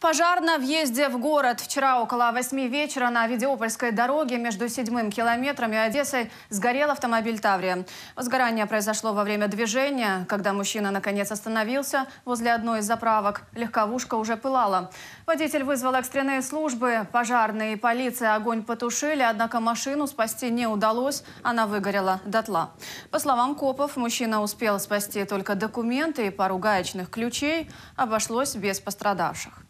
Пожар на въезде в город. Вчера около 8 вечера на Видеопольской дороге между седьмым километром и Одессой сгорел автомобиль Таврия. Сгорание произошло во время движения. Когда мужчина наконец остановился возле одной из заправок, легковушка уже пылала. Водитель вызвал экстренные службы. Пожарные и полиция огонь потушили, однако машину спасти не удалось. Она выгорела дотла. По словам копов, мужчина успел спасти только документы и пару гаечных ключей. Обошлось без пострадавших.